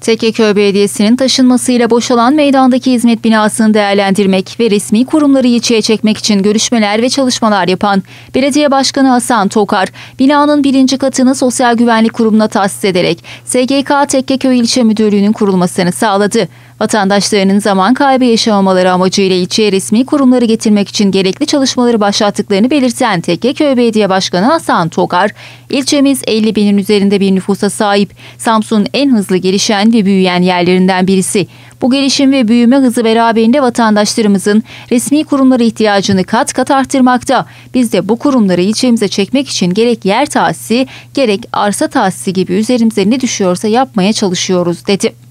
Tekeköy Belediyesi'nin taşınmasıyla boşalan meydandaki hizmet binasını değerlendirmek ve resmi kurumları ilçeye çekmek için görüşmeler ve çalışmalar yapan Belediye Başkanı Hasan Tokar, binanın birinci katını Sosyal Güvenlik Kurumu'na tahsis ederek SGK Tekkeköy İlçe Müdürlüğü'nün kurulmasını sağladı. Vatandaşlarının zaman kaybı yaşamamaları amacıyla ilçeye resmi kurumları getirmek için gerekli çalışmaları başlattıklarını belirten Tekkeköy Belediye Başkanı Hasan Tokar, ilçemiz 50 binin üzerinde bir nüfusa sahip, Samsun'un en hızlı gelişen ve büyüyen yerlerinden birisi. Bu gelişim ve büyüme hızı beraberinde vatandaşlarımızın resmi kurumlara ihtiyacını kat kat arttırmakta. Biz de bu kurumları ilçemize çekmek için gerek yer tahsisi gerek arsa tahsisi gibi üzerimize ne düşüyorsa yapmaya çalışıyoruz dedi.